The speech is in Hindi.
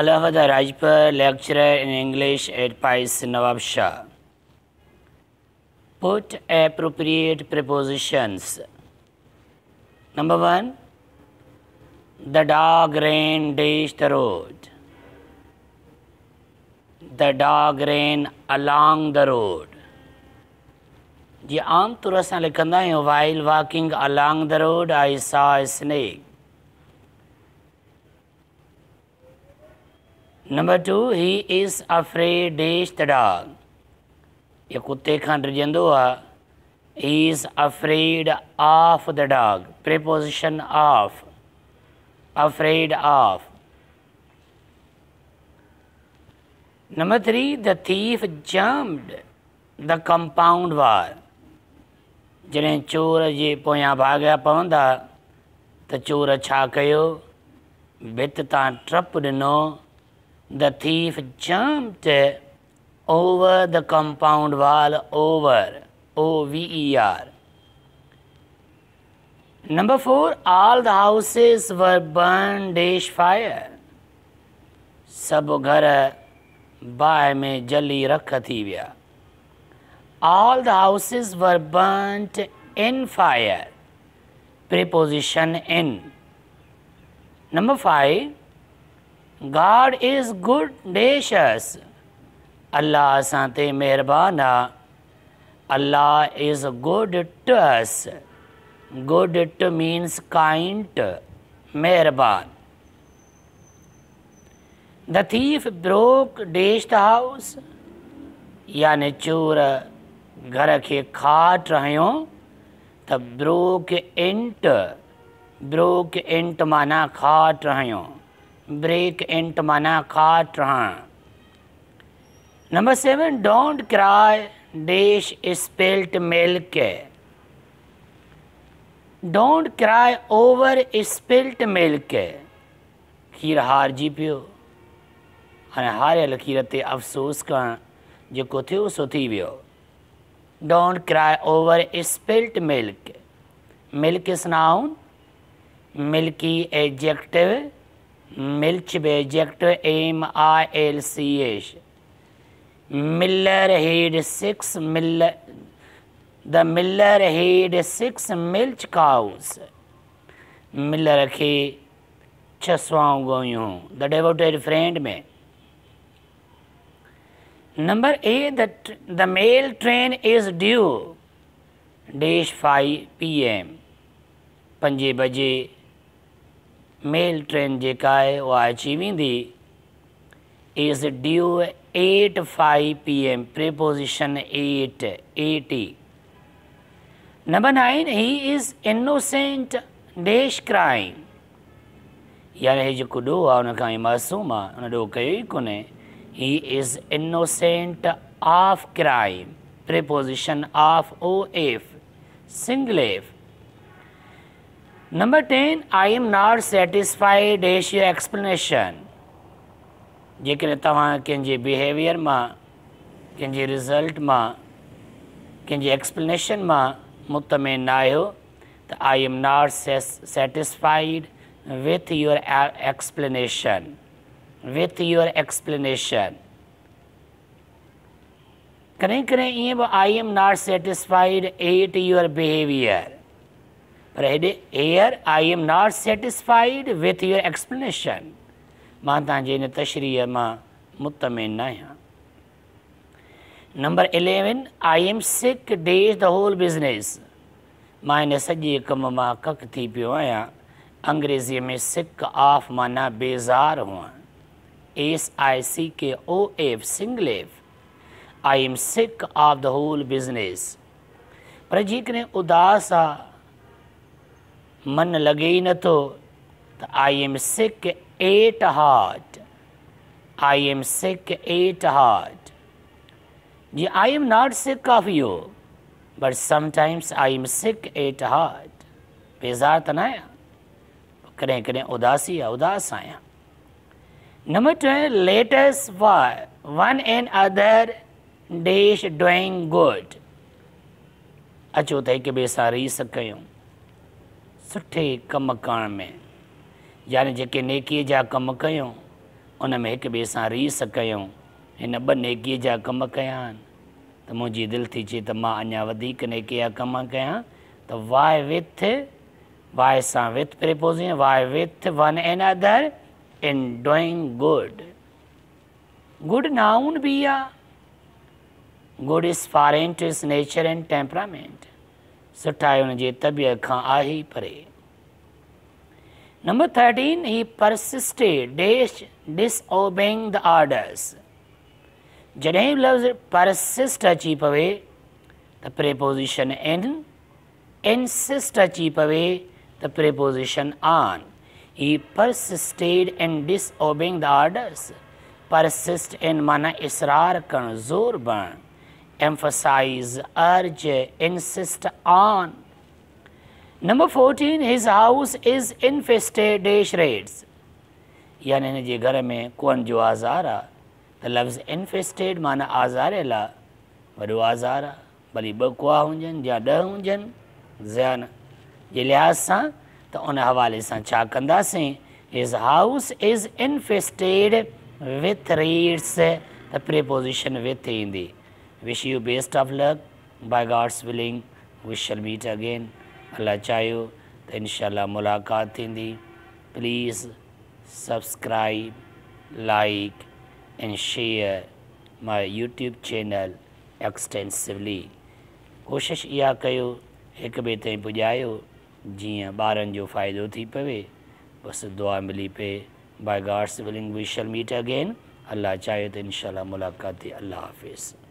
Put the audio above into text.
Alamada Rajpur lecturer in English at Pais Nawab Shah. Put appropriate prepositions. Number one, the dog ran dash the road. The dog ran along the road. The आम तौर while walking along the road, I saw a snake. Number two he is afraid इज़ेश द डॉग इहो कुते खां डिॼंदो आहे he is afraid of the dog preposition of afraid of number three the thief jumped the compound wall जॾहिं चोर जे पोयां भाॻिया पवंदा त चोर छा कयो भित तां ट्रप ॾिनो the thief jumped over the compound wall over O V E R. Number four, all the houses were burned dash fire. सभु घर बाहि में जली रख थी विया all the houses were burnt in fire preposition in number five God is good dash us Allah असाते ते Allah is good to us good to means kind मेहरबान the thief broke dash house यानि चोर घर के खाट रहियो तो ब्रोक इंट ब्रोक इंट माना खाट रहियो ब्रेक इंट माना काट रहा number seven don't cry dash spilt milk don't cry over spilt milk खीर हार जी पियो हाँ हारियल लखीर ते अफ़सोस खां जेको थियो सो थी वियो don't cry over spilt milk milk is noun milky adjective milch बेजेक्ट M I L C H Miller heed six mill the Miller heed six milch cows Miller के छह सौ गोयूं द डेवोटेड फ्रेंड में number A the mail train is due dash five P M पंजे बजे मेल ट्रेन जी अची V is due eight five P M preposition at eighty number nine he is innocent dash crime यानी हीउ जो डो आहे मासूम आहे हुन ॾोहु he is innocent of crime preposition of O F single F Number 10, I am not satisfied with your explanation. Jekin tawa kinji behavior ma, kinji result ma, kinji explanation ma, mutame nayo, I am not satisfied with your uh, explanation. With your explanation. Kare kare I am not satisfied with your behavior. Read here, I am not satisfied with your explanation. मां तव्हांजे हिन तशरीह मां मुतमिन न आहियां number eleven I am sick dash the whole business मां हिन सॼे कम मां कक थी पियो आहियां अंग्रेज़ीअ में सिक ऑफ माना बेज़ार हुअं S I C K O F single F I am sick of the whole business पर जेकॾहिं उदास आहे मन लगे ही न तो I am sick at heart I am sick at heart ये आई एम नॉट सिक काफ़ी हो but sometimes I am sick at heart बेजार तनाया तो करें करें उदासी या उदास आया number twelve let us vie one and other dash doing good अचो त हिक ॿिए सां रही सघूं सुठे कम करण में यानी जेके नेकीअ कम क्यों उन में एक ॿिए सां रीस कयूं हिन ॿ नेकीअ कम कया तो मुझी दिल दिलि थी चए त मां अञा कम कयां त वाए विथ वाए सां with preposition vie with one another in doing good good noun बि आहे good is foreign to his nature and temperament सुठाए हुनजे तबियत खां आहे परे number thirteen he persisted dash disobeying the orders जॾहिं लफ़्ज़ परसिस्ट अची पवे त प्रेपोज़िशन इन इंसिस्ट अची पवे त प्रेपोज़िशन आन he persisted in disobeying the orders persist in माना इसरार करणु ज़ोर बणणु emphasize, urge, insist on. Number 14, his house is infested shreds. Yani ji ghar mein kuan jo azara. The loves infested mana azare la. Vadu azara. Bali bakwa hunjan, ja da hunjan. Zyan. Jilyasa. Ta on hawale sa cha kanda His house is infested with reeds. The preposition with hindi. Wish you best of luck. By God's willing, we shall meet again. Allah chayo. तो इन मुलाक़ात थींदी please subscribe like and share my YouTube channel extensively कोशिश इहा कयो हिक ॿिए ताईं पुॼायो जीअं ॿारनि जो फ़ाइदो थी पवे बसि दुआ मिली पए by God's willing we shall meet again Allah चाहियो त इनशा मुलाक़ात थी अलाह हाफ़िज़